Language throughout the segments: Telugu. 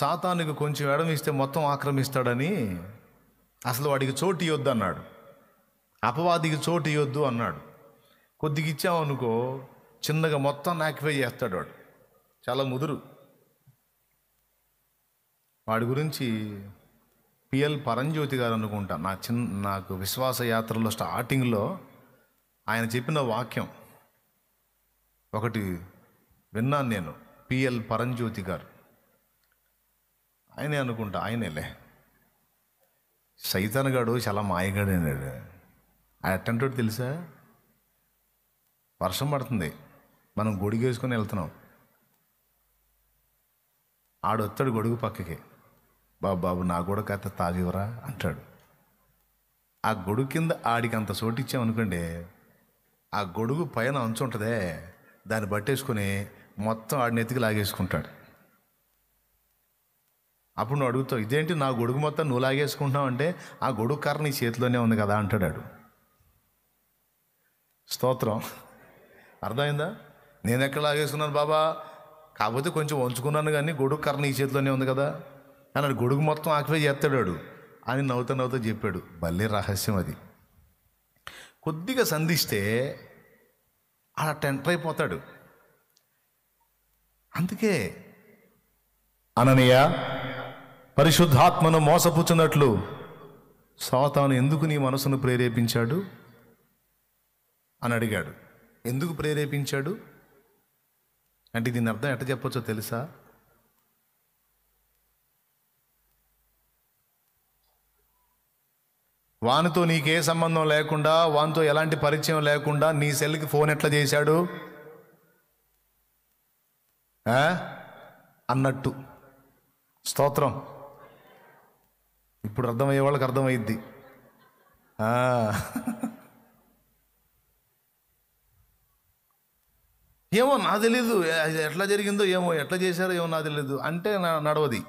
సాతానికి కొంచెం ఎడమిస్తే ఇస్తే మొత్తం ఆక్రమిస్తాడని అసలు వాడికి చోటు ఇవ్వద్దు అన్నాడు అపవాదికి చోటు ఇవ్వద్దు అన్నాడు కొద్దిగా ఇచ్చామనుకో చిన్నగా మొత్తం ఆక్యుపై చేస్తాడు వాడు చాలా ముదురు వాడి గురించి పిఎల్ పరంజ్యోతి గారు అనుకుంటా నా చిన్న నాకు విశ్వాస యాత్రలో స్టార్టింగ్లో ఆయన చెప్పిన వాక్యం ఒకటి విన్నాను నేను పిఎల్ పరంజ్యోతి గారు ఆయనే అనుకుంటా ఆయనేలే సైతానగాడు చాలా మాయగాడు అన్నాడు ఆ అటెంప్ట్ తెలుసా వర్షం పడుతుంది మనం వేసుకొని వెళ్తున్నాం ఆడొత్తాడు గొడుగు పక్కకి బాబు బాబు నా గొడవ కథ తాగివరా అంటాడు ఆ గొడుగు కింద ఆడికి అంత చోటిచ్చామనుకోండి ఆ గొడుగు పైన అంచు ఉంటుందే దాన్ని పట్టేసుకొని మొత్తం ఆడిని ఎత్తికి లాగేసుకుంటాడు అప్పుడు నువ్వు అడుగుతావు ఇదేంటి నా గొడుగు మొత్తం నువ్వు లాగేసుకుంటున్నావు అంటే ఆ గొడుగు కర్ర నీ చేతిలోనే ఉంది కదా అంటాడు స్తోత్రం అర్థమైందా నేను ఎక్కడ లాగేసుకున్నాను బాబా కాకపోతే కొంచెం వంచుకున్నాను కానీ గొడుగు కర్ర నీ చేతిలోనే ఉంది కదా అన్నాడు గొడుగు మొత్తం ఆక్యుపై చేస్తాడాడు అని నవ్వుతా నవ్వుతా చెప్పాడు మళ్ళీ రహస్యం అది కొద్దిగా సంధిస్తే అలా టెంటర్ అయిపోతాడు అందుకే అననయ్యా పరిశుద్ధాత్మను మోసపుచ్చినట్లు సాతాను ఎందుకు నీ మనసును ప్రేరేపించాడు అని అడిగాడు ఎందుకు ప్రేరేపించాడు అంటే దీని అర్థం ఎట్ట చెప్పొచ్చో తెలుసా వానితో నీకే సంబంధం లేకుండా వానితో ఎలాంటి పరిచయం లేకుండా నీ సెల్కి ఫోన్ ఎట్లా చేశాడు అన్నట్టు స్తోత్రం ఇప్పుడు అర్థమయ్యే వాళ్ళకి అర్థమైద్ది ఏమో నా తెలీదు ఎట్లా జరిగిందో ఏమో ఎట్లా చేశారో ఏమో నా తెలీదు అంటే నా నడవది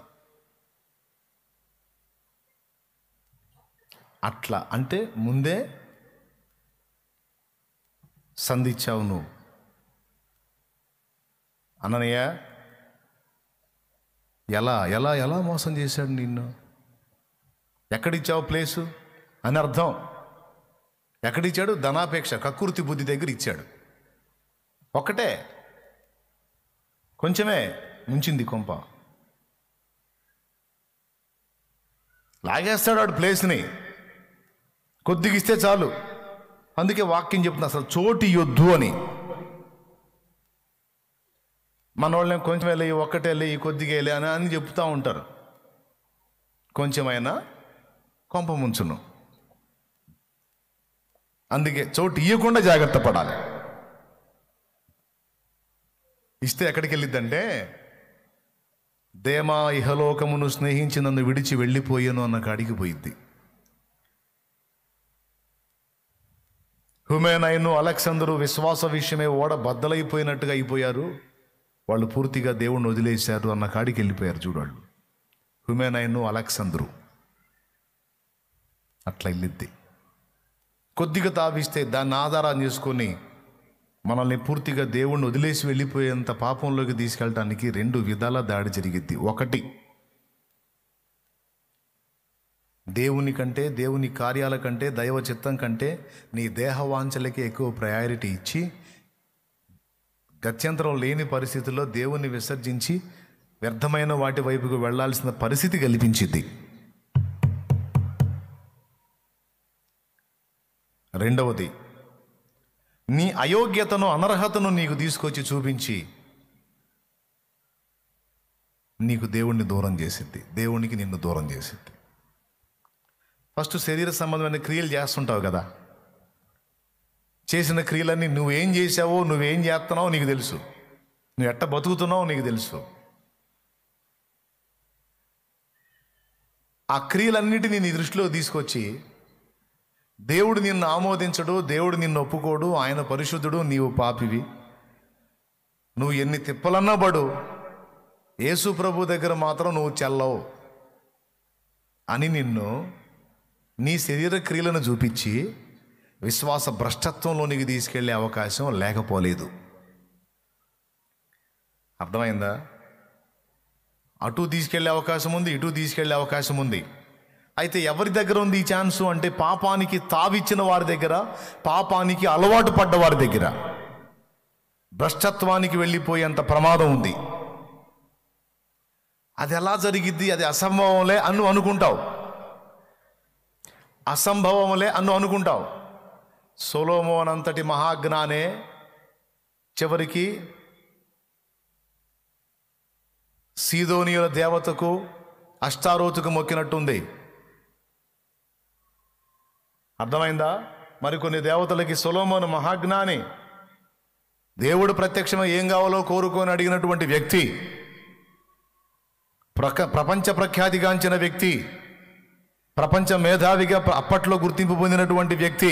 అట్లా అంటే ముందే సంధించావు నువ్వు అన్నయ్య ఎలా ఎలా ఎలా మోసం చేశాడు నిన్ను ఎక్కడిచ్చావు ప్లేసు అని అర్థం ఎక్కడిచ్చాడు ధనాపేక్ష కకృతి బుద్ధి దగ్గర ఇచ్చాడు ఒక్కటే కొంచెమే ఉంచింది కొంప లాగేస్తాడు ఆడు ప్లేస్ని కొద్దిగా ఇస్తే చాలు అందుకే వాక్యం చెప్తున్నా అసలు చోటు ఇవ్వద్దు అని మన వాళ్ళని కొంచెం వెళ్ళి ఒక్కటే వెళ్ళి కొద్దిగా వెళ్ళి అని అని చెప్తూ ఉంటారు కొంచెమైనా ముంచును అందుకే చోటు ఇవ్వకుండా జాగ్రత్త పడాలి ఇస్తే ఎక్కడికి వెళ్ళిద్దంటే దేమా ఇహలోకమును స్నేహించి నన్ను విడిచి వెళ్ళిపోయాను అన్న కాడికి పోయిద్ది హుమేనైను అలెక్సందరు విశ్వాస విషయమే ఓడ బద్దలైపోయినట్టుగా అయిపోయారు వాళ్ళు పూర్తిగా దేవుణ్ణి వదిలేశారు అన్న కాడికి వెళ్ళిపోయారు చూడాళ్ళు హుమేనైను అలెక్సందరు అట్లా వెళ్ళిద్ది కొద్దిగా తాపిస్తే దాన్ని ఆధారం చేసుకొని మనల్ని పూర్తిగా దేవుణ్ణి వదిలేసి వెళ్ళిపోయేంత పాపంలోకి తీసుకెళ్ళటానికి రెండు విధాల దాడి జరిగిద్ది ఒకటి దేవుని కంటే దేవుని కార్యాల కంటే దైవ చిత్తం కంటే నీ దేహవాంఛలకే ఎక్కువ ప్రయారిటీ ఇచ్చి గత్యంతరం లేని పరిస్థితుల్లో దేవుణ్ణి విసర్జించి వ్యర్థమైన వాటి వైపుకు వెళ్లాల్సిన పరిస్థితి కల్పించింది రెండవది నీ అయోగ్యతను అనర్హతను నీకు తీసుకొచ్చి చూపించి నీకు దేవుణ్ణి దూరం చేసిద్ది దేవునికి నిన్ను దూరం చేసిద్ది ఫస్ట్ శరీర సంబంధమైన క్రియలు చేస్తుంటావు కదా చేసిన క్రియలన్నీ నువ్వేం చేసావో నువ్వేం చేస్తున్నావో నీకు తెలుసు నువ్వు ఎట్ట బతుకుతున్నావో నీకు తెలుసు ఆ క్రియలన్నిటినీ నీ దృష్టిలో తీసుకొచ్చి దేవుడు నిన్ను ఆమోదించడు దేవుడు నిన్ను ఒప్పుకోడు ఆయన పరిశుద్ధుడు నీవు పాపివి నువ్వు ఎన్ని తిప్పలన్నా పడు యేసు ప్రభు దగ్గర మాత్రం నువ్వు చెల్లవు అని నిన్ను నీ శరీర క్రియలను చూపించి విశ్వాస భ్రష్టత్వంలోనికి తీసుకెళ్లే అవకాశం లేకపోలేదు అర్థమైందా అటు తీసుకెళ్లే అవకాశం ఉంది ఇటు తీసుకెళ్లే అవకాశం ఉంది అయితే ఎవరి దగ్గర ఉంది ఈ ఛాన్సు అంటే పాపానికి తావిచ్చిన వారి దగ్గర పాపానికి అలవాటు పడ్డ వారి దగ్గర భ్రష్టత్వానికి వెళ్ళిపోయేంత ప్రమాదం ఉంది అది ఎలా జరిగిద్ది అది అసంభవంలే అను అనుకుంటావు అసంభవంలే అను అనుకుంటావు సొలోమోన్ అంతటి మహాజ్ఞానే చివరికి సీదోనియుల దేవతకు అష్టారోతుకు మొక్కినట్టుంది అర్థమైందా మరికొన్ని దేవతలకి సొలోమోను మహాజ్ఞాని దేవుడు ప్రత్యక్షమై ఏం కావాలో కోరుకొని అడిగినటువంటి వ్యక్తి ప్రక ప్రపంచ ప్రఖ్యాతిగాంచిన వ్యక్తి ప్రపంచ మేధావిగా అప్పట్లో గుర్తింపు పొందినటువంటి వ్యక్తి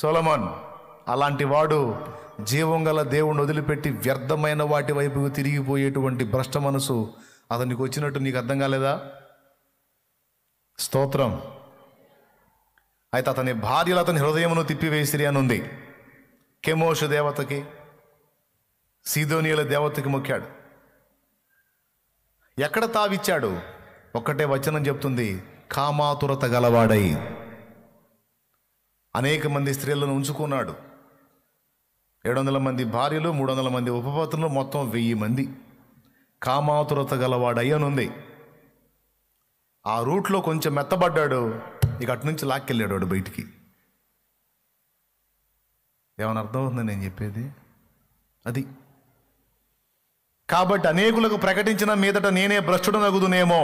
సోలమన్ అలాంటి వాడు జీవం గల దేవుణ్ణి వదిలిపెట్టి వ్యర్థమైన వాటి వైపు తిరిగిపోయేటువంటి భ్రష్ట మనసు అతనికి వచ్చినట్టు నీకు అర్థం కాలేదా స్తోత్రం అయితే అతని భార్యలు అతని హృదయమును తిప్పివేసిరి అని ఉంది కెమోషు దేవతకి సీదోనియుల దేవతకి మొక్కాడు ఎక్కడ తావిచ్చాడు ఒక్కటే వచనం చెప్తుంది కామాతురత గలవాడై అనేక మంది స్త్రీలను ఉంచుకున్నాడు ఏడు వందల మంది భార్యలు మూడు వందల మంది ఉపపత్నులు మొత్తం వెయ్యి మంది కామాతురత గలవాడయ్యనుంది ఆ రూట్లో కొంచెం మెత్తబడ్డాడు ఇక అటు నుంచి లాక్కెళ్ళాడు వాడు బయటికి ఏమైనా అర్థం నేను చెప్పేది అది కాబట్టి అనేకులకు ప్రకటించిన మీదట నేనే భ్రష్టుడు నగుదునేమో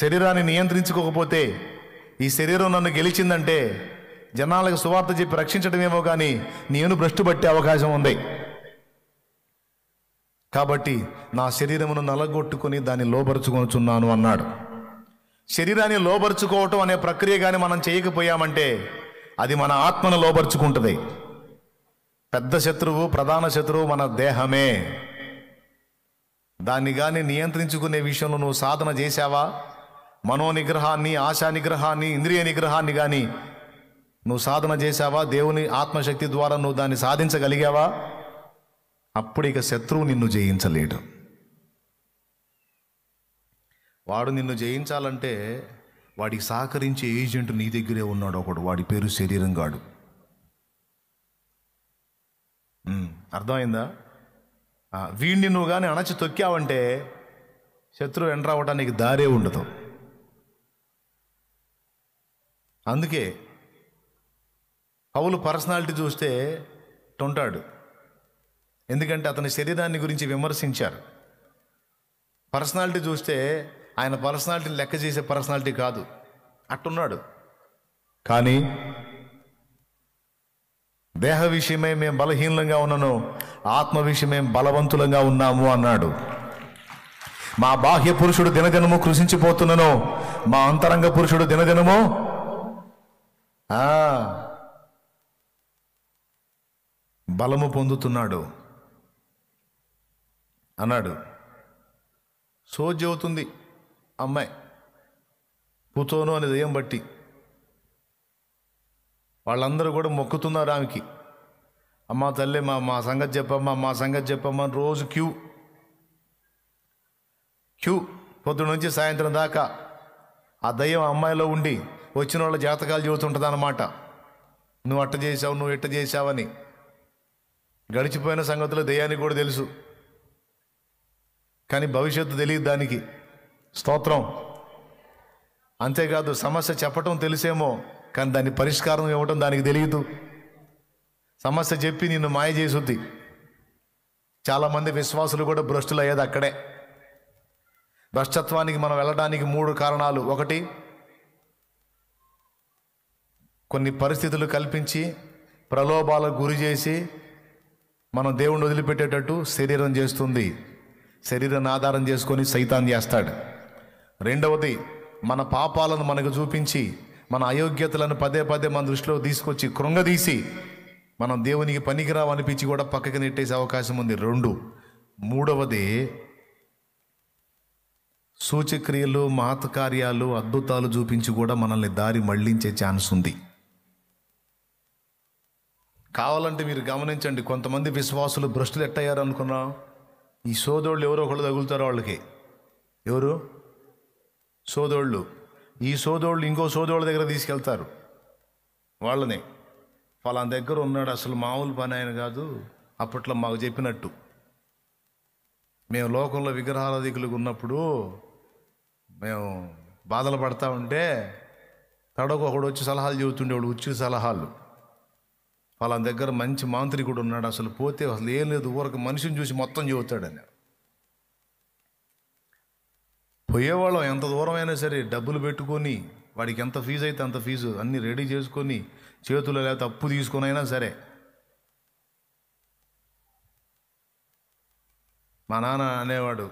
శరీరాన్ని నియంత్రించుకోకపోతే ఈ శరీరం నన్ను గెలిచిందంటే జనాలకు సువార్త చెప్పి రక్షించడమేమో కానీ నేను భ్రష్టు పట్టే అవకాశం ఉంది కాబట్టి నా శరీరమును నలగొట్టుకొని దాన్ని చున్నాను అన్నాడు శరీరాన్ని లోబరుచుకోవటం అనే ప్రక్రియ కానీ మనం చేయకపోయామంటే అది మన ఆత్మను లోబరుచుకుంటుంది పెద్ద శత్రువు ప్రధాన శత్రువు మన దేహమే దాన్ని కానీ నియంత్రించుకునే విషయంలో నువ్వు సాధన చేశావా మనోనిగ్రహాన్ని ఆశా నిగ్రహాన్ని ఇంద్రియ నిగ్రహాన్ని కానీ నువ్వు సాధన చేశావా దేవుని ఆత్మశక్తి ద్వారా నువ్వు దాన్ని సాధించగలిగావా అప్పుడు ఇక శత్రువు నిన్ను జయించలేడు వాడు నిన్ను జయించాలంటే వాడికి సహకరించే ఏజెంట్ నీ దగ్గరే ఉన్నాడు ఒకడు వాడి పేరు శరీరం గాడు అర్థమైందా వీడిని నువ్వు కానీ అణచి తొక్కావంటే శత్రువు ఎంటర్ అవ్వటానికి దారే ఉండదు అందుకే పౌలు పర్సనాలిటీ చూస్తే తొంటాడు ఎందుకంటే అతని శరీరాన్ని గురించి విమర్శించారు పర్సనాలిటీ చూస్తే ఆయన పర్సనాలిటీని లెక్క చేసే పర్సనాలిటీ కాదు అట్టున్నాడు కానీ దేహ విషయమే మేము బలహీనంగా ఉన్నాను ఆత్మ విషయమే బలవంతులంగా ఉన్నాము అన్నాడు మా బాహ్య పురుషుడు దినదినము కృషించిపోతున్నాను మా అంతరంగ పురుషుడు దినదినము బలము పొందుతున్నాడు అన్నాడు సోజ్ అవుతుంది అమ్మాయి పుతోను అనే దయ్యం బట్టి వాళ్ళందరూ కూడా మొక్కుతున్నారు ఆమెకి అమ్మ తల్లి మా మా సంగతి చెప్పమ్మా మా సంగతి చెప్పమ్మా రోజు క్యూ క్యూ పొద్దు నుంచి సాయంత్రం దాకా ఆ దయ్యం అమ్మాయిలో ఉండి వచ్చిన వాళ్ళ జాతకాలు చూస్తుంటుంది అన్నమాట నువ్వు అట్ట చేసావు నువ్వు ఇట్ట చేసావని గడిచిపోయిన సంగతిలో దయ్యానికి కూడా తెలుసు కానీ భవిష్యత్తు తెలియదు దానికి స్తోత్రం అంతేకాదు సమస్య చెప్పటం తెలిసేమో కానీ దాని పరిష్కారం ఇవ్వటం దానికి తెలియదు సమస్య చెప్పి నిన్ను మాయ చేసుద్ది చాలామంది విశ్వాసులు కూడా అయ్యేది అక్కడే భ్రష్టత్వానికి మనం వెళ్ళడానికి మూడు కారణాలు ఒకటి కొన్ని పరిస్థితులు కల్పించి ప్రలోభాలకు గురి చేసి మనం దేవుణ్ణి వదిలిపెట్టేటట్టు శరీరం చేస్తుంది శరీరాన్ని ఆధారం చేసుకొని సైతాన్ చేస్తాడు రెండవది మన పాపాలను మనకు చూపించి మన అయోగ్యతలను పదే పదే మన దృష్టిలో తీసుకొచ్చి కృంగదీసి మనం దేవునికి పనికిరావనిపించి కూడా పక్కకి నెట్టేసే అవకాశం ఉంది రెండు మూడవది సూచక్రియలు మహత్కార్యాలు అద్భుతాలు చూపించి కూడా మనల్ని దారి మళ్లించే ఛాన్స్ ఉంది కావాలంటే మీరు గమనించండి కొంతమంది విశ్వాసులు భ్రష్టులు ఎట్టయ్యారు ఈ సోదరుడు ఎవరో ఒకళ్ళు తగులుతారు వాళ్ళకి ఎవరు సోదోళ్ళు ఈ సోదోళ్ళు ఇంకో సోదోళ్ళ దగ్గర తీసుకెళ్తారు వాళ్ళని వాళ్ళ దగ్గర ఉన్నాడు అసలు మామూలు పని ఆయన కాదు అప్పట్లో మాకు చెప్పినట్టు మేము లోకంలో విగ్రహారాధికులకు ఉన్నప్పుడు మేము బాధలు పడతా ఉంటే ఒకడు వచ్చి సలహాలు చెబుతుండేవాడు ఉచ్చిన సలహాలు వాళ్ళ దగ్గర మంచి మాంత్రికుడు ఉన్నాడు అసలు పోతే అసలు ఏం లేదు ఊరికి మనిషిని చూసి మొత్తం చెబుతాడని పోయేవాళ్ళం ఎంత దూరమైనా సరే డబ్బులు పెట్టుకొని వాడికి ఎంత ఫీజు అయితే అంత ఫీజు అన్నీ రెడీ చేసుకొని చేతులు లేకపోతే అప్పు తీసుకొని అయినా సరే మా నాన్న అనేవాడు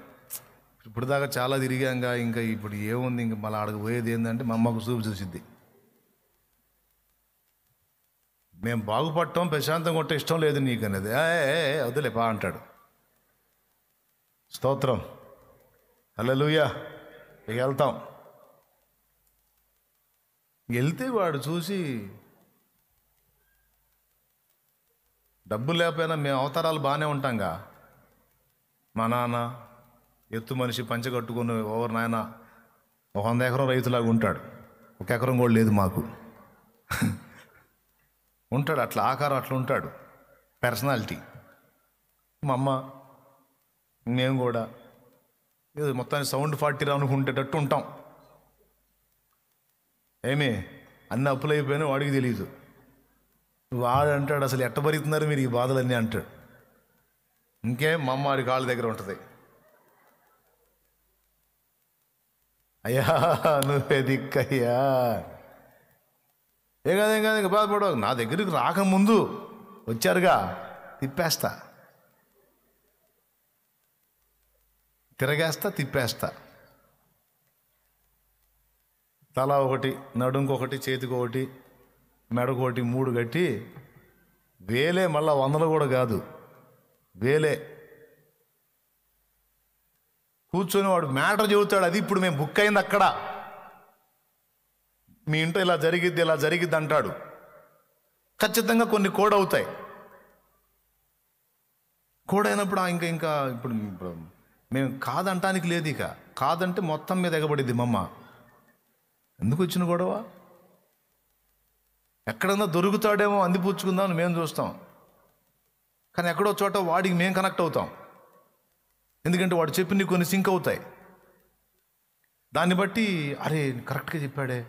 ఇప్పుడు దాకా చాలా తిరిగాంగా ఇంకా ఇప్పుడు ఏముంది ఇంకా మళ్ళీ ఆడకు పోయేది ఏంటంటే మా అమ్మకు చూపు చూసిద్ది మేము బాగుపడటం ప్రశాంతంగా ఉంటే ఇష్టం లేదు నీకు అనేది ఏ బా అంటాడు స్తోత్రం అల్లలుయా ఇక వెళ్తాం వెళ్తే వాడు చూసి డబ్బు లేకపోయినా మేము అవతారాలు బాగానే ఉంటాంగా మా నాన్న ఎత్తు మనిషి పంచగట్టుకుని ఓవర్ నాయన ఒక వంద ఎకరం రైతులాగా ఉంటాడు ఒక ఎకరం కూడా లేదు మాకు ఉంటాడు అట్లా ఆకారం అట్లా ఉంటాడు పర్సనాలిటీ మా అమ్మ మేము కూడా ఏదో మొత్తానికి సౌండ్ ఫార్టీ రానుకుంటేటట్టు ఉంటాం ఏమే అన్ని అప్పులు అయిపోయినా వాడికి తెలియదు వాడు అంటాడు అసలు ఎట్టబరుతున్నారు మీరు ఈ బాధలన్నీ అంటాడు ఇంకే మా అమ్మాడి కాళ్ళ దగ్గర ఉంటుంది అయ్యా నువ్వే దిక్కయ్యా ఏ కాదు ఏం కాదు ఇంకా బాధపడవు నా దగ్గరికి రాకముందు వచ్చారుగా తిప్పేస్తా తిరగేస్తా తిప్పేస్తా తల ఒకటి నడుంకొకటి చేతికొకటి మెడకొకటి మూడు కట్టి వేలే మళ్ళా వందలు కూడా కాదు వేలే కూర్చొని వాడు మ్యాటర్ చెబుతాడు అది ఇప్పుడు మేము బుక్ అయింది అక్కడ మీ ఇంట్లో ఇలా జరిగిద్ది ఇలా జరిగిద్ది అంటాడు ఖచ్చితంగా కొన్ని కోడ్ అవుతాయి కోడ్ అయినప్పుడు ఇంకా ఇంకా ఇప్పుడు మేము కాదంటానికి లేదు ఇక కాదంటే మొత్తం మీద ఎగబడింది మమ్మ ఎందుకు వచ్చిన గొడవ ఎక్కడన్నా దొరుకుతాడేమో అందిపుచ్చుకుందామని మేము చూస్తాం కానీ ఎక్కడో చోట వాడికి మేము కనెక్ట్ అవుతాం ఎందుకంటే వాడు చెప్పింది కొన్ని సింక్ అవుతాయి దాన్ని బట్టి అరే కరెక్ట్గా చెప్పాడే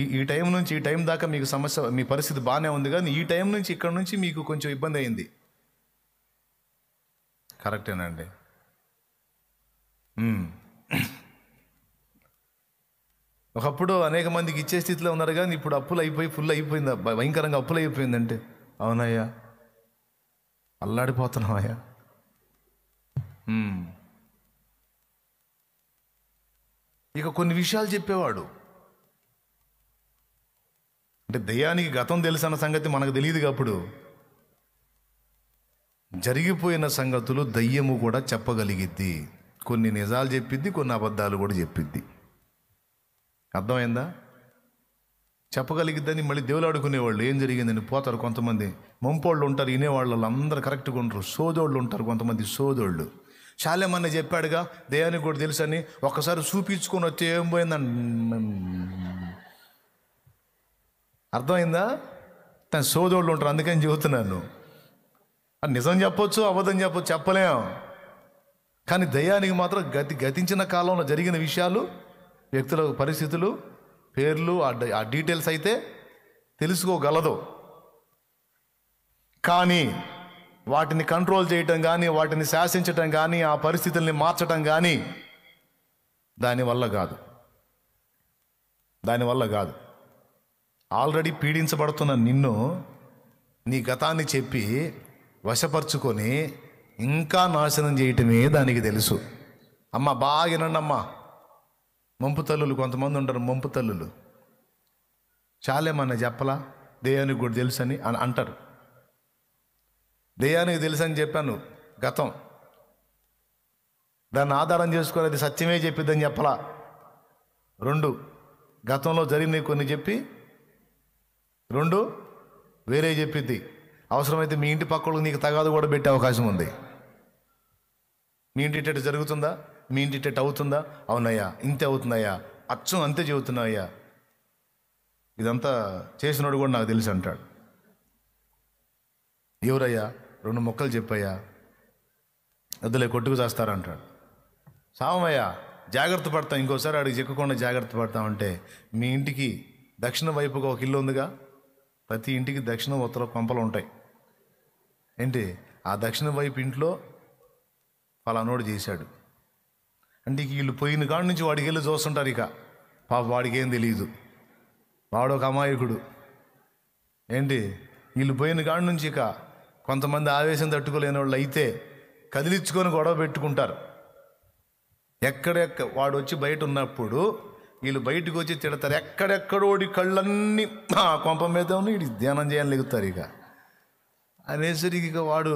ఈ ఈ టైం నుంచి ఈ టైం దాకా మీకు సమస్య మీ పరిస్థితి బాగానే ఉంది కానీ ఈ టైం నుంచి ఇక్కడ నుంచి మీకు కొంచెం ఇబ్బంది అయింది కరెక్టేనండి ఒకప్పుడు అనేక మందికి ఇచ్చే స్థితిలో ఉన్నారు కానీ ఇప్పుడు అప్పులు అయిపోయి ఫుల్ అయిపోయింది భయంకరంగా అప్పులు అయిపోయిందంటే అవునయ్యా అల్లాడిపోతున్నాం ఇక కొన్ని విషయాలు చెప్పేవాడు అంటే దయ్యానికి గతం అన్న సంగతి మనకు తెలియదు అప్పుడు జరిగిపోయిన సంగతులు దయ్యము కూడా చెప్పగలిగిద్ది కొన్ని నిజాలు చెప్పిద్ది కొన్ని అబద్ధాలు కూడా చెప్పిద్ది అర్థమైందా చెప్పగలిగిద్దని మళ్ళీ దేవులు ఆడుకునేవాళ్ళు ఏం జరిగిందని పోతారు కొంతమంది మంపోళ్ళు ఉంటారు వినేవాళ్ళు అందరు కరెక్ట్గా ఉంటారు సోదోళ్ళు ఉంటారు కొంతమంది సోదోళ్ళు చాలేమన్నా చెప్పాడుగా దేయానికి కూడా తెలుసని ఒకసారి చూపించుకొని వచ్చి ఏం పోయిందని అర్థమైందా తన సోదోళ్ళు ఉంటారు అందుకని చెబుతున్నాను అది నిజం చెప్పొచ్చు అబద్ధం చెప్పొచ్చు చెప్పలేం కానీ దయ్యానికి మాత్రం గతి గతించిన కాలంలో జరిగిన విషయాలు వ్యక్తుల పరిస్థితులు పేర్లు ఆ డీటెయిల్స్ అయితే తెలుసుకోగలదు కానీ వాటిని కంట్రోల్ చేయటం కానీ వాటిని శాసించటం కానీ ఆ పరిస్థితుల్ని మార్చటం కానీ దానివల్ల కాదు దానివల్ల కాదు ఆల్రెడీ పీడించబడుతున్న నిన్ను నీ గతాన్ని చెప్పి వశపరుచుకొని ఇంకా నాశనం చేయటమే దానికి తెలుసు అమ్మ బాగా వినండమ్మా మంపు తల్లులు కొంతమంది ఉంటారు మంపు తల్లులు చాలేమన్నా చెప్పలా దేయానికి కూడా తెలుసు అని అంటారు దేయానికి తెలుసు అని చెప్పాను గతం దాన్ని ఆధారం చేసుకొని అది సత్యమే చెప్పిద్దని చెప్పలా రెండు గతంలో జరిగినవి కొన్ని చెప్పి రెండు వేరే చెప్పిద్ది అవసరమైతే మీ ఇంటి పక్కలు నీకు తగాదు కూడా పెట్టే అవకాశం ఉంది మీ ఇంటి ఇట్టేట జరుగుతుందా మీ ఇంటి ఇట్టేట అవుతుందా అవునయ్యా ఇంతే అవుతుందయ్యా అచ్చం అంతే చెబుతున్నాయ్యా ఇదంతా చేసినోడు కూడా నాకు తెలుసు అంటాడు ఎవరయ్యా రెండు మొక్కలు చెప్పయ్యా వద్దులే కొట్టుకు చేస్తారంటాడు సామయ్యా జాగ్రత్త పడతాం ఇంకోసారి అడిగి చెక్కకుండా జాగ్రత్త పడతామంటే మీ ఇంటికి దక్షిణ వైపుగా ఒక ఇల్లు ఉందిగా ప్రతి ఇంటికి దక్షిణ ఉత్తర కొంపలు ఉంటాయి ఏంటి ఆ దక్షిణ వైపు ఇంట్లో ఫలానోడు చేశాడు అంటే వీళ్ళు పోయిన కాడి నుంచి వాడికి వెళ్ళి చూస్తుంటారు ఇక పాప వాడికి ఏం తెలియదు వాడు ఒక అమాయకుడు ఏంటి వీళ్ళు పోయిన కాడి నుంచి ఇక కొంతమంది ఆవేశం తట్టుకోలేని వాళ్ళు అయితే కదిలించుకొని గొడవ పెట్టుకుంటారు ఎక్కడెక్క వాడు వచ్చి బయట ఉన్నప్పుడు వీళ్ళు బయటకు వచ్చి తిడతారు ఎక్కడెక్కడోడి కళ్ళన్నీ ఆ కొంప మీద వీడి ధ్యానం చేయని ఇక అనేసరికి ఇక వాడు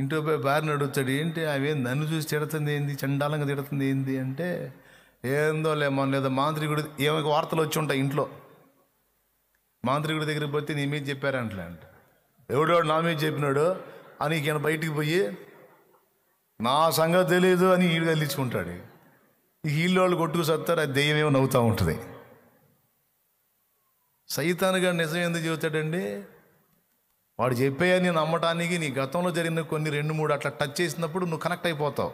ఇంట్లో పోయి బారిని అడుగుతాడు ఏంటి అవేం నన్ను చూసి తిడుతుంది ఏంది చండాలంగా తిడుతుంది ఏంది అంటే ఏందో లే మన లేదా మాంత్రికుడు ఏమైనా వార్తలు వచ్చి ఉంటాయి ఇంట్లో మాంత్రికుడి దగ్గరికి పోతే నీ మీద చెప్పారంటలే అంట ఎవడో నా మీద చెప్పినాడు అని ఈయన బయటికి పోయి నా సంగతి తెలీదు అని ఈడు కలిచుకుంటాడు వీళ్ళు కొట్టుకు సత్తారు అది దెయ్యమేమో నవ్వుతూ ఉంటుంది సైతానుగా నిజం ఎందుకు చెబుతాడండి వాడు చెప్పేయని నేను నమ్మటానికి నీ గతంలో జరిగిన కొన్ని రెండు మూడు అట్లా టచ్ చేసినప్పుడు నువ్వు కనెక్ట్ అయిపోతావు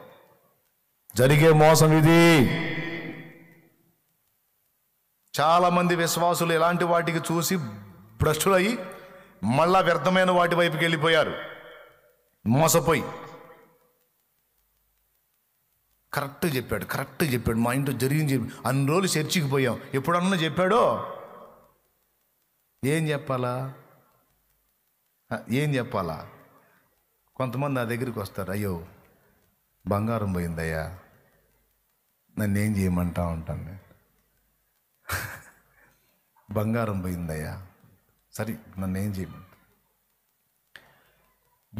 జరిగే మోసం ఇది చాలామంది విశ్వాసులు ఇలాంటి వాటికి చూసి భ్రష్టులయ్యి మళ్ళా వ్యర్థమైన వాటి వైపుకి వెళ్ళిపోయారు మోసపోయి కరెక్ట్ చెప్పాడు కరెక్ట్ చెప్పాడు మా ఇంట్లో జరిగింది చెప్పి అన్ని రోజులు చర్చికి పోయాం ఎప్పుడన్నా చెప్పాడో ఏం చెప్పాలా ఏం చెప్పాలా కొంతమంది నా దగ్గరికి వస్తారు అయ్యో బంగారం పోయిందయ్యా నన్ను ఏం చేయమంటా ఉంటాను నేను బంగారం పోయిందయ్యా సరే నన్ను ఏం చేయమంటా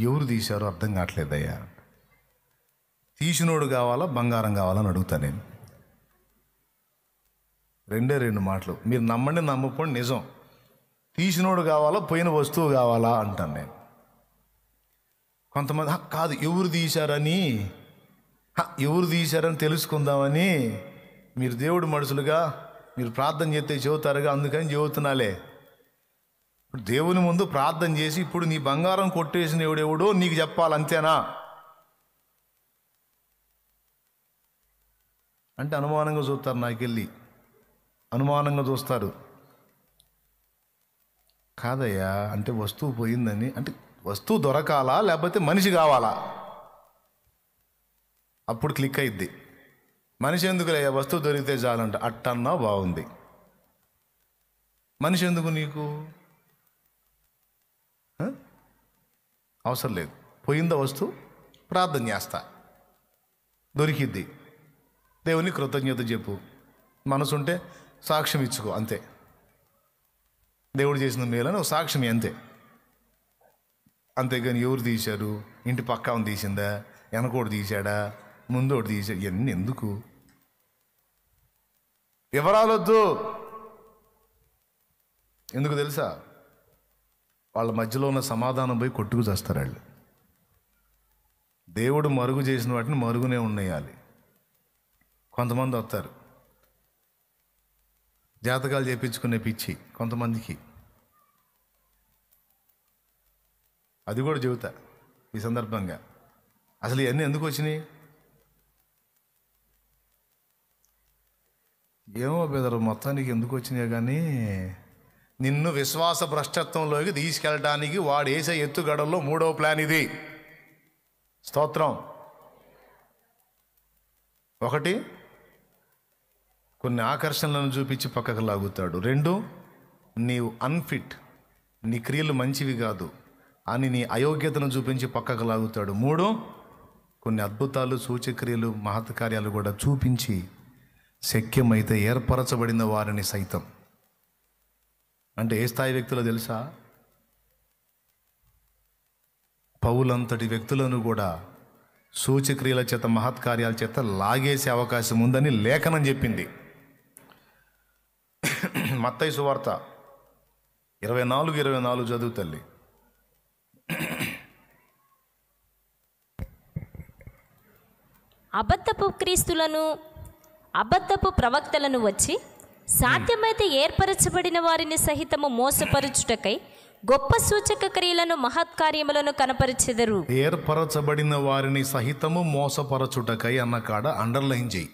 ఎవరు తీశారో అర్థం కావట్లేదయ్యా తీసినోడు కావాలా బంగారం కావాలని అడుగుతాను నేను రెండే రెండు మాటలు మీరు నమ్మండి నమ్మకపోండి నిజం తీసినోడు కావాలా పోయిన వస్తువు కావాలా అంటాను నేను కొంతమంది కాదు ఎవరు తీశారని ఎవరు తీశారని తెలుసుకుందామని మీరు దేవుడు మనుషులుగా మీరు ప్రార్థన చేస్తే చెబుతారుగా అందుకని చెబుతున్నాలే ఇప్పుడు దేవుని ముందు ప్రార్థన చేసి ఇప్పుడు నీ బంగారం కొట్టేసిన ఎవడెవడో నీకు చెప్పాలంతేనా అంటే అనుమానంగా చూస్తారు నాకెళ్ళి అనుమానంగా చూస్తారు కాదయ్యా అంటే వస్తువు పోయిందని అంటే వస్తువు దొరకాలా లేకపోతే మనిషి కావాలా అప్పుడు క్లిక్ అయిద్ది మనిషి ఎందుకులే వస్తువు దొరికితే చాలంట అట్టన్నా బాగుంది మనిషి ఎందుకు నీకు అవసరం లేదు పోయిందా వస్తువు ప్రార్థన చేస్తా దొరికిద్ది దేవుని కృతజ్ఞత చెప్పు మనసు ఉంటే సాక్ష్యం ఇచ్చుకో అంతే దేవుడు చేసిన మేలని ఒక సాక్ష్యం అంతే అంతేగాని ఎవరు తీశారు ఇంటి పక్కన తీసిందా వెనకోటి తీశాడా ముందోడు తీశాడు ఇవన్నీ ఎందుకు వివరాలొద్దు ఎందుకు తెలుసా వాళ్ళ మధ్యలో ఉన్న సమాధానం పోయి కొట్టుకు చేస్తారు వాళ్ళు దేవుడు మరుగు చేసిన వాటిని మరుగునే ఉండేయాలి కొంతమంది వస్తారు జాతకాలు చేపించుకునే పిచ్చి కొంతమందికి అది కూడా చెబుతా ఈ సందర్భంగా అసలు ఇవన్నీ ఎందుకు వచ్చినాయి ఏమో బెదరు మొత్తానికి ఎందుకు వచ్చినాయి కానీ నిన్ను విశ్వాస భ్రష్టత్వంలోకి తీసుకెళ్ళడానికి వాడు వేసే ఎత్తుగడల్లో మూడవ ప్లాన్ ఇది స్తోత్రం ఒకటి కొన్ని ఆకర్షణలను చూపించి పక్కకు లాగుతాడు రెండు నీవు అన్ఫిట్ నీ క్రియలు మంచివి కాదు అని నీ అయోగ్యతను చూపించి పక్కకు లాగుతాడు మూడు కొన్ని అద్భుతాలు సూచక్రియలు మహత్కార్యాలు కూడా చూపించి శక్యమైతే ఏర్పరచబడిన వారిని సైతం అంటే ఏ స్థాయి వ్యక్తులు తెలుసా పౌలంతటి వ్యక్తులను కూడా సూచక్రియల చేత మహత్కార్యాల చేత లాగేసే అవకాశం ఉందని లేఖనం చెప్పింది మత్తయి సువార్త ఇరవై నాలుగు ఇరవై నాలుగు చదువు తల్లి అబద్ధపు క్రీస్తులను అబద్ధపు ప్రవక్తలను వచ్చి సాధ్యమైతే ఏర్పరచబడిన వారిని సహితము మోసపరుచుటకై గొప్ప సూచక క్రియలను మహత్కార్యములను కనపరిచెదరు ఏర్పరచబడిన వారిని సహితము మోసపరచుటకై అన్న కాడ అండర్లైన్ చేయి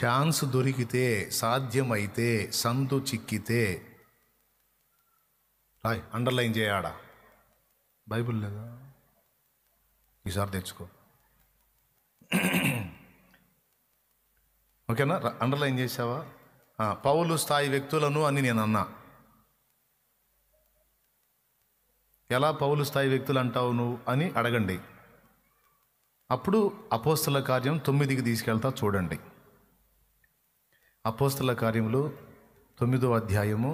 ఛాన్స్ దొరికితే సాధ్యమైతే సందు చిక్కితే రాయ్ అండర్లైన్ చేయాడా బైబిల్ లేదా ఈసారి తెచ్చుకో ఓకేనా అండర్లైన్ చేసావా పౌలు స్థాయి వ్యక్తులను అని నేను అన్నా ఎలా పౌలు స్థాయి వ్యక్తులు అంటావు నువ్వు అని అడగండి అప్పుడు అపోస్తల కార్యం తొమ్మిదికి తీసుకెళ్తా చూడండి అపోస్తల కార్యములు తొమ్మిదో అధ్యాయము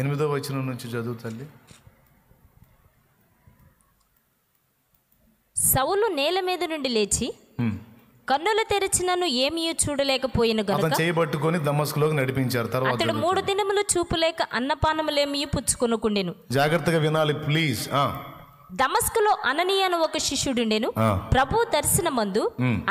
ఎనిమిదో వచనం నుంచి చదువు తల్లి సవులు నేల మీద నుండి లేచి కన్నుల తెరిచినను ఏమీ చూడలేకపోయిన గనుక చేయబట్టుకొని దమస్కులోకి నడిపించారు తర్వాత మూడు దినములు చూపులేక అన్నపానములేమీ పుచ్చుకొనుకుండెను జాగ్రత్తగా వినాలి ప్లీజ్ దమస్కులో అననీయ అని ఒక నేను ప్రభు దర్శన మందు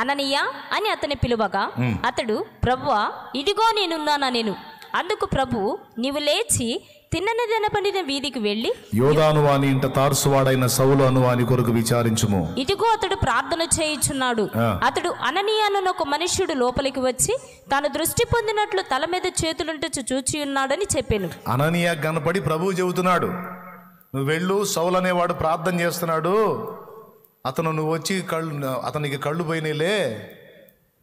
అననీయ అని అతని పిలువగా అతడు ప్రభువా ఇదిగో నేనున్నానా నేను అందుకు ప్రభు నీవు లేచి తిన్నని తినపడిన వీధికి వెళ్ళి యోధాను ఇంట తార్సువాడైన సౌలు అనువాని కొరకు విచారించుము ఇదిగో అతడు ప్రార్థన చేయించున్నాడు అతడు అననీయాలను ఒక మనుష్యుడు లోపలికి వచ్చి తాను దృష్టి పొందినట్లు తల మీద చేతులుంటే చూచి ఉన్నాడని చెప్పాను అననీయ కనపడి ప్రభువు చెబుతున్నాడు నువ్వు వెళ్ళు సౌలు అనేవాడు ప్రార్థన చేస్తున్నాడు అతను నువ్వు వచ్చి కళ్ళు అతనికి కళ్ళు పోయినాయిలే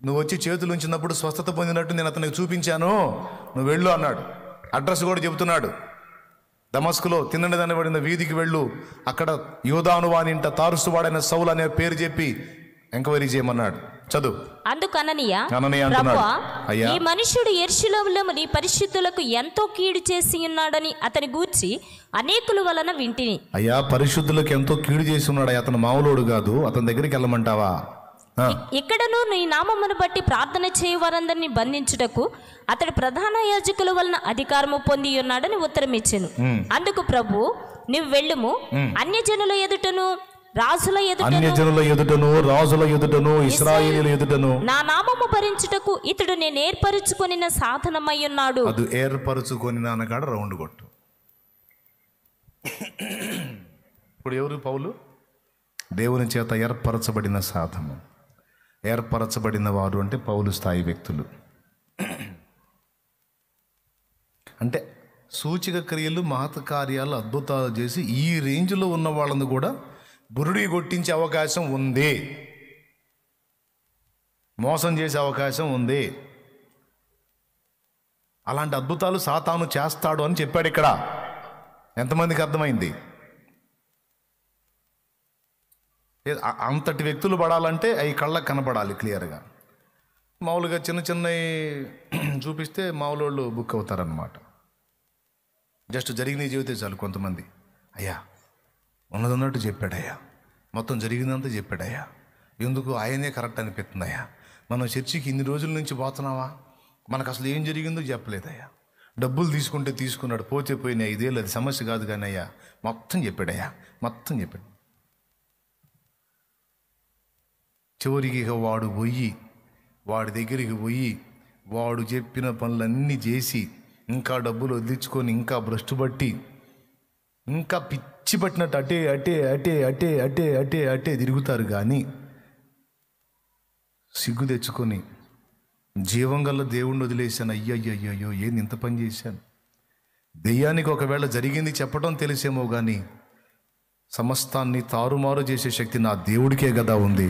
నువ్వు వచ్చి చేతులు ఉంచినప్పుడు స్వస్థత పొందినట్టు నేను అతనికి చూపించాను నువ్వు వెళ్ళు అన్నాడు అడ్రస్ కూడా చెబుతున్నాడు దమస్కులో తిన్నదనబడిన వీధికి వెళ్ళు అక్కడ యోధానువానింట వాడైన సౌలు అనే పేరు చెప్పి ఎంక్వైరీ చేయమన్నాడు చదువు ఈ మనుషుడు ఎర్షిలోములముని పరిశుద్ధులకు ఎంతో కీడు చేసి ఉన్నాడని అతని గూర్చి అనేకుల వలన వింటిని అయ్యా పరిశుద్ధులకు ఎంతో కీడు చేసి ఉన్నాడు అతను మామూలోడు కాదు అతని దగ్గరికి వెళ్ళమంటావా ఎక్కడనూ నీ నామమును బట్టి ప్రార్థన చేయ వారందరినీ బంధించుటకు అతడు ప్రధాన యాజకుల వలన అధికారము పొంది ఉన్నాడని ఉత్తరం ఇచ్చాను అందుకు ప్రభు నువ్వు వెళ్ళుము అన్య జనుల ఎదుటను రాజుల ఎదుట జనుల ఎదుటను రాజుల ఎదుటను ఇశ్రాయేలుల ఎదుటను నా నామము భరించుటకు ఇతడు నేను ఏర్పరచుకొని సాధనమై ఉన్నాడు అది ఏర్పరచుకొని అనగాడ రౌండ్ కొట్టు ఇప్పుడు ఎవరు పౌలు దేవుని చేత ఏర్పరచబడిన సాధము ఏర్పరచబడిన వారు అంటే పౌలు స్థాయి వ్యక్తులు అంటే సూచిక క్రియలు కార్యాలు అద్భుతాలు చేసి ఈ రేంజ్లో ఉన్న వాళ్ళని కూడా బురుడి కొట్టించే అవకాశం ఉంది మోసం చేసే అవకాశం ఉంది అలాంటి అద్భుతాలు సాతాను చేస్తాడు అని చెప్పాడు ఇక్కడ ఎంతమందికి అర్థమైంది అంతటి వ్యక్తులు పడాలంటే అవి కళ్ళకు కనపడాలి క్లియర్గా మామూలుగా చిన్న చిన్నవి చూపిస్తే మామూలు బుక్ అవుతారనమాట జస్ట్ జరిగిన జీవితే చాలు కొంతమంది అయ్యా ఉన్నదన్నట్టు చెప్పాడయ్యా మొత్తం జరిగిందంతా చెప్పాడయ్యా ఎందుకు ఆయనే కరెక్ట్ అనిపిస్తుందయ్యా మనం చర్చికి ఇన్ని రోజుల నుంచి పోతున్నావా మనకు అసలు ఏం జరిగిందో చెప్పలేదయ్యా డబ్బులు తీసుకుంటే తీసుకున్నాడు పోతే పోయినా ఇదేళ్ళు అది సమస్య కాదు కానీ అయ్యా మొత్తం చెప్పాడయ్యా మొత్తం చెప్పాడు చివరికి ఇక వాడు పోయి వాడి దగ్గరికి పోయి వాడు చెప్పిన పనులన్నీ చేసి ఇంకా డబ్బులు వదిలించుకొని ఇంకా భ్రష్టు పట్టి ఇంకా పిచ్చి పచ్చి పట్టినట్టు అటే అటే అటే అటే అటే అటే అటే తిరుగుతారు కానీ సిగ్గు తెచ్చుకొని జీవం గల్ల దేవుణ్ణి వదిలేశాను అయ్యయ్యయ్యో ఏంది ఇంత పని చేశాను దెయ్యానికి ఒకవేళ జరిగింది చెప్పడం తెలిసేమో కానీ సమస్తాన్ని తారుమారు చేసే శక్తి నా దేవుడికే కదా ఉంది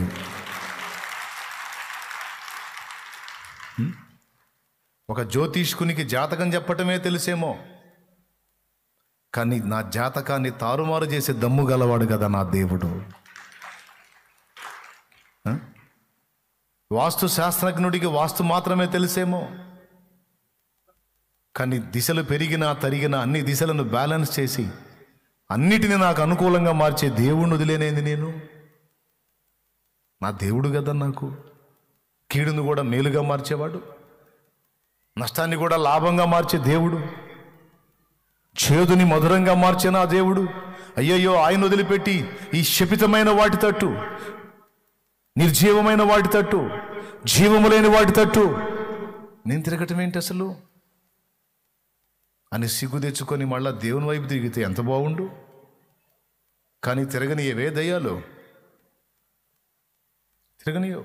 ఒక జ్యోతిష్కునికి జాతకం చెప్పటమే తెలిసేమో కానీ నా జాతకాన్ని తారుమారు చేసే దమ్ము గలవాడు కదా నా దేవుడు వాస్తు శాస్త్రజ్ఞుడికి వాస్తు మాత్రమే తెలిసేమో కానీ దిశలు పెరిగినా తరిగినా అన్ని దిశలను బ్యాలెన్స్ చేసి అన్నిటిని నాకు అనుకూలంగా మార్చే దేవుణ్ణి వదిలేనేది నేను నా దేవుడు కదా నాకు కీడును కూడా మేలుగా మార్చేవాడు నష్టాన్ని కూడా లాభంగా మార్చే దేవుడు చేదుని మధురంగా మార్చిన ఆ దేవుడు అయ్యయ్యో ఆయన వదిలిపెట్టి ఈ శపితమైన వాటి తట్టు నిర్జీవమైన వాటి తట్టు జీవము లేని వాటి తట్టు నేను తిరగటం ఏంటి అసలు అని సిగ్గు తెచ్చుకొని మళ్ళా దేవుని వైపు తిరిగితే ఎంత బాగుండు కానీ తిరగని ఏవే దయ్యాలు తిరగనియో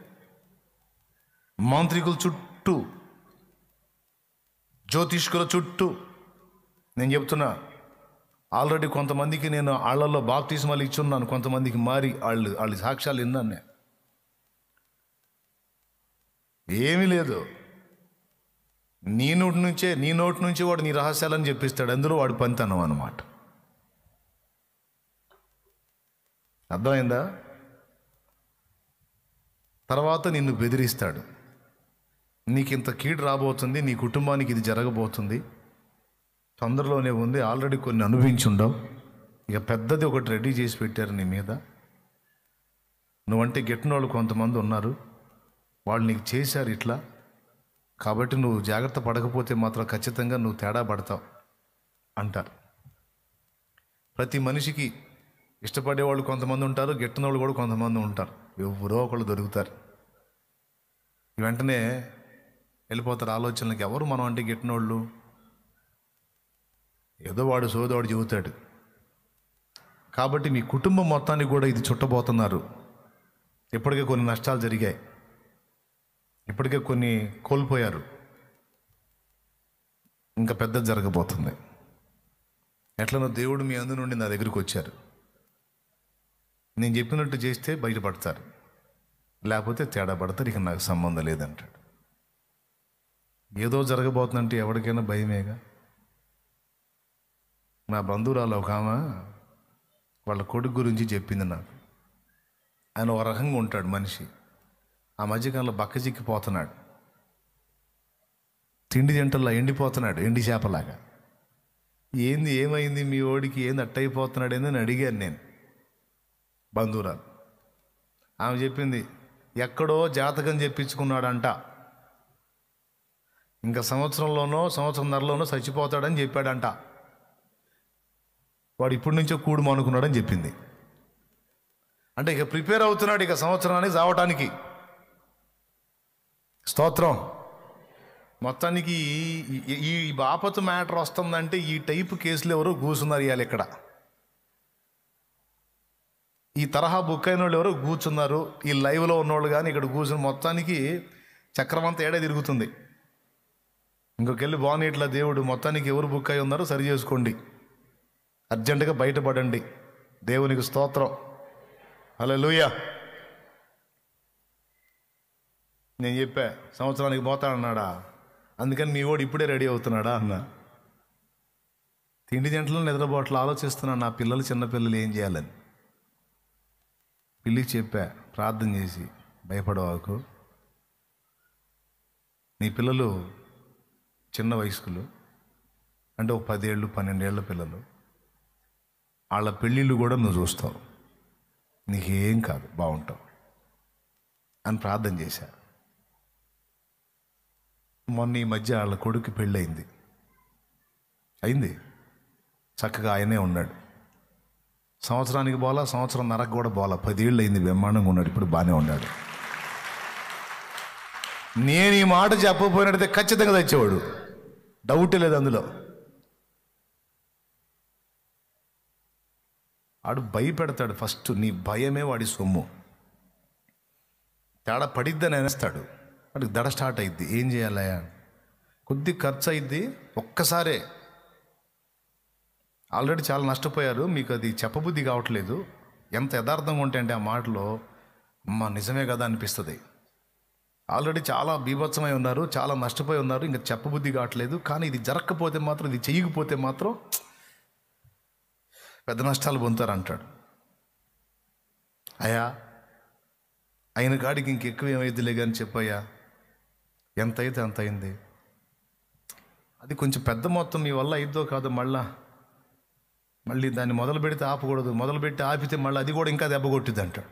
మాంత్రికుల చుట్టూ జ్యోతిష్కుల చుట్టూ నేను చెప్తున్నా ఆల్రెడీ కొంతమందికి నేను వాళ్ళల్లో ఇచ్చి ఇచ్చున్నాను కొంతమందికి మారి వాళ్ళు వాళ్ళ సాక్ష్యాలు విన్నాను నేను ఏమీ లేదు నీ నోటి నుంచే నీ నోటి నుంచి వాడు నీ రహస్యాలని చెప్పిస్తాడు అందులో వాడు పనితనం అనమాట అర్థమైందా తర్వాత నిన్ను బెదిరిస్తాడు నీకు ఇంత కీడు రాబోతుంది నీ కుటుంబానికి ఇది జరగబోతుంది తొందరలోనే ఉంది ఆల్రెడీ కొన్ని అనుభవించుండవు ఇక పెద్దది ఒకటి రెడీ చేసి పెట్టారు నీ మీద నువ్వంటే గెట్టిన వాళ్ళు కొంతమంది ఉన్నారు వాళ్ళు నీకు చేశారు ఇట్లా కాబట్టి నువ్వు జాగ్రత్త పడకపోతే మాత్రం ఖచ్చితంగా నువ్వు తేడా పడతావు అంటారు ప్రతి మనిషికి ఇష్టపడే వాళ్ళు కొంతమంది ఉంటారు గెట్టిన వాళ్ళు కూడా కొంతమంది ఉంటారు ఎవరో ఒకళ్ళు దొరుకుతారు వెంటనే వెళ్ళిపోతారు ఆలోచనలకు ఎవరు మనం అంటే గెట్టినోళ్ళు ఏదో వాడు సోదోడు చెబుతాడు కాబట్టి మీ కుటుంబం మొత్తానికి కూడా ఇది చుట్టబోతున్నారు ఇప్పటికే కొన్ని నష్టాలు జరిగాయి ఇప్పటికే కొన్ని కోల్పోయారు ఇంకా పెద్ద జరగబోతుంది ఎట్లనో దేవుడు మీ అందు నుండి నా దగ్గరికి వచ్చారు నేను చెప్పినట్టు చేస్తే బయటపడతారు లేకపోతే తేడా పడతారు ఇక నాకు సంబంధం లేదంటాడు ఏదో జరగబోతుందంటే ఎవరికైనా భయమేగా నా బంధువురాలు ఒక ఆమె వాళ్ళ కొడుకు గురించి చెప్పింది నాకు ఆయన ఒక రకంగా ఉంటాడు మనిషి ఆ మధ్యకాలంలో బక్క చిక్కిపోతున్నాడు తిండి తింటల్లో ఎండిపోతున్నాడు ఎండి చేపలాగా ఏంది ఏమైంది మీ ఓడికి ఏంది అట్టయిపోతున్నాడు ఏందని అడిగాను నేను బంధువురాలు ఆమె చెప్పింది ఎక్కడో జాతకం చెప్పించుకున్నాడంట ఇంకా సంవత్సరంలోనో సంవత్సరం ధరలోనో చచ్చిపోతాడని చెప్పాడంట వాడు ఇప్పటి నుంచో కూడు మానుకున్నాడని చెప్పింది అంటే ఇక ప్రిపేర్ అవుతున్నాడు ఇక సంవత్సరానికి చావటానికి స్తోత్రం మొత్తానికి ఈ బాపతు మ్యాటర్ వస్తుందంటే ఈ టైప్ కేసులు ఎవరు కూర్చున్నారు ఇవాళ ఇక్కడ ఈ తరహా బుక్ అయిన వాళ్ళు ఎవరు కూర్చున్నారు ఈ లైవ్లో ఉన్నవాళ్ళు కానీ ఇక్కడ కూర్చుని మొత్తానికి చక్రవంత ఏడే తిరుగుతుంది ఇంకొకెళ్ళి బాగున్నాయి ఇట్లా దేవుడు మొత్తానికి ఎవరు బుక్ అయి ఉన్నారో సరి చేసుకోండి అర్జెంటుగా బయటపడండి దేవునికి స్తోత్రం హలో లూయా నేను చెప్పా సంవత్సరానికి అన్నాడా అందుకని మీ వాడు ఇప్పుడే రెడీ అవుతున్నాడా అన్న తిండి జంటలను నిద్రపోట్లు ఆలోచిస్తున్నాను నా పిల్లలు చిన్నపిల్లలు ఏం చేయాలని పిల్లికి చెప్పా ప్రార్థన చేసి భయపడవాకు నీ పిల్లలు చిన్న వయస్కులు అంటే ఒక పదేళ్ళు పన్నెండేళ్ళ పిల్లలు వాళ్ళ పెళ్ళిళ్ళు కూడా నువ్వు చూస్తావు నీకేం కాదు బాగుంటావు అని ప్రార్థన చేశారు మొన్న ఈ మధ్య వాళ్ళ కొడుకు పెళ్ళయింది అయింది చక్కగా ఆయనే ఉన్నాడు సంవత్సరానికి బోలా సంవత్సరం నరకు కూడా బోలా పదేళ్ళు అయింది బ్రహ్మాండంగా ఉన్నాడు ఇప్పుడు బాగానే ఉన్నాడు నేను ఈ మాట చెప్పకపోయినట్టయితే ఖచ్చితంగా తెచ్చేవాడు డౌట్ లేదు అందులో ఆడు భయపెడతాడు ఫస్ట్ నీ భయమే వాడి సొమ్ము తేడా పడిద్దని అనేస్తాడు వాడికి దడ స్టార్ట్ అయింది ఏం చేయాలయ్యా కొద్ది ఖర్చు అయింది ఒక్కసారే ఆల్రెడీ చాలా నష్టపోయారు మీకు అది చెప్పబుద్ధి కావట్లేదు ఎంత యథార్థంగా ఉంటాయంటే ఆ మాటలో అమ్మ నిజమే కదా అనిపిస్తుంది ఆల్రెడీ చాలా బీభత్సమై ఉన్నారు చాలా నష్టపోయి ఉన్నారు ఇంకా చెప్పబుద్ధి కావట్లేదు కానీ ఇది జరగకపోతే మాత్రం ఇది చేయకపోతే మాత్రం పెద్ద నష్టాలు పొందుతారంటాడు అయా అయ్యా ఆయన కాడికి ఇంకెక్కువ ఏమైద్దిలే కానీ చెప్పయ్యా ఎంత అయితే అంత అయింది అది కొంచెం పెద్ద మొత్తం మీ వల్ల అయిద్దో కాదు మళ్ళా మళ్ళీ దాన్ని మొదలు పెడితే ఆపకూడదు మొదలు పెట్టి ఆపితే మళ్ళీ అది కూడా ఇంకా దెబ్బ కొట్టింది అంటాడు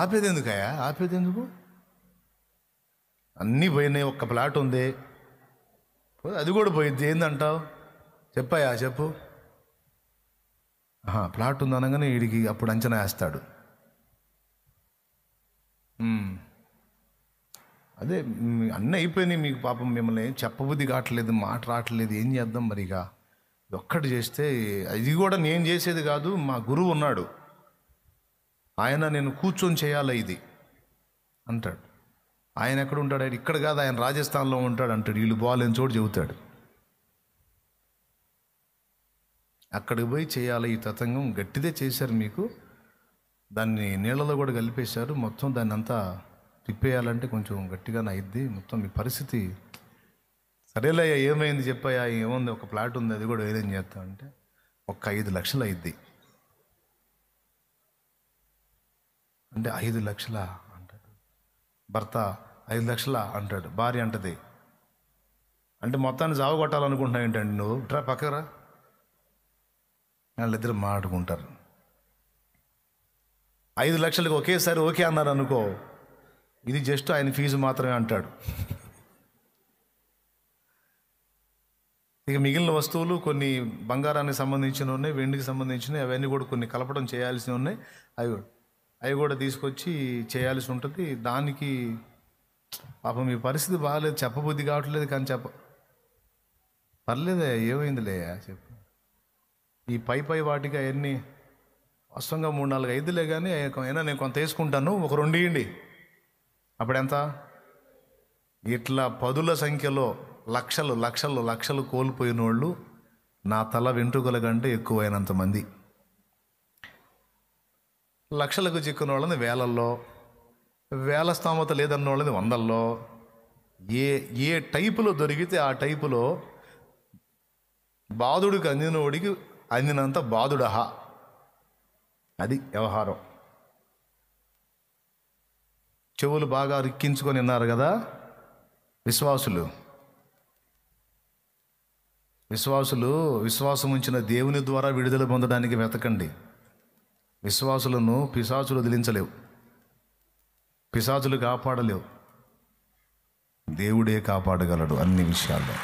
ఆపేది ఎందుకయ్యా ఆపేది ఎందుకు అన్నీ పోయినాయి ఒక్క ప్లాట్ ఉంది అది కూడా పోయిద్ది ఏందంటావు చెప్పాయా చెప్పు ప్లాట్ ఉంది అనగానే వీడికి అప్పుడు అంచనా వేస్తాడు అదే అన్నీ అయిపోయినాయి మీకు పాపం మిమ్మల్ని చెప్పబుద్ధి కావట్లేదు మాట రావట్లేదు ఏం చేద్దాం మరిగా ఒక్కటి చేస్తే ఇది కూడా నేను చేసేది కాదు మా గురువు ఉన్నాడు ఆయన నేను కూర్చొని చేయాలి ఇది అంటాడు ఆయన ఎక్కడ ఉంటాడు ఇక్కడ కాదు ఆయన రాజస్థాన్లో ఉంటాడు అంటాడు వీళ్ళు బాగాలేని చోటు చెబుతాడు అక్కడికి పోయి చేయాలి ఈ తతంగం గట్టిదే చేశారు మీకు దాన్ని నీళ్ళలో కూడా కలిపేశారు మొత్తం దాన్ని అంతా తిప్పేయాలంటే కొంచెం గట్టిగానే అయిద్ది మొత్తం మీ పరిస్థితి సరేలయ్యా ఏమైంది చెప్పాయా ఏముంది ఒక ప్లాట్ ఉంది అది కూడా ఏదేం చేస్తా అంటే ఒక్క ఐదు లక్షలు అయిద్ది అంటే ఐదు లక్షల అంటాడు భర్త ఐదు లక్షల అంటాడు భార్య అంటది అంటే మొత్తాన్ని జావ కొట్టాలనుకుంటున్నావు ఏంటండి నువ్వు ట్రా పక్కరా వాళ్ళిద్దరు మాట్లాడుకుంటారు ఐదు లక్షలకు ఒకేసారి ఓకే అన్నారు అనుకో ఇది జస్ట్ ఆయన ఫీజు మాత్రమే అంటాడు ఇక మిగిలిన వస్తువులు కొన్ని బంగారానికి సంబంధించిన ఉన్నాయి వెండికి సంబంధించినవి అవన్నీ కూడా కొన్ని కలపడం చేయాల్సి ఉన్నాయి అవి అవి కూడా తీసుకొచ్చి చేయాల్సి ఉంటుంది దానికి పాపం మీ పరిస్థితి బాగాలేదు చెప్పబుద్ధి కావట్లేదు కానీ చెప్ప పర్లేదే ఏమైందిలే చెప్పు ఈ పై పై వాటికి అవన్నీ వస్తంగా మూడు నాలుగు ఐదులే కానీ అయినా నేను కొంత వేసుకుంటాను ఒక రెండు ఇవ్వండి అప్పుడెంత ఇట్లా పదుల సంఖ్యలో లక్షలు లక్షలు లక్షలు కోల్పోయిన వాళ్ళు నా తల వెంట్రుకల కంటే ఎక్కువైనంతమంది లక్షలకు చిక్కున వాళ్ళని వేలల్లో వేల స్థామత లేదన్న వాళ్ళని వందల్లో ఏ ఏ టైపులో దొరికితే ఆ టైపులో బాధుడికి అందినోడికి అందినంత బాధుడహ అది వ్యవహారం చెవులు బాగా రిక్కించుకొని ఉన్నారు కదా విశ్వాసులు విశ్వాసులు విశ్వాసం ఉంచిన దేవుని ద్వారా విడుదల పొందడానికి వెతకండి విశ్వాసులను పిశాచులు వదిలించలేవు పిశాచులు కాపాడలేవు దేవుడే కాపాడగలడు అన్ని విషయాల్లో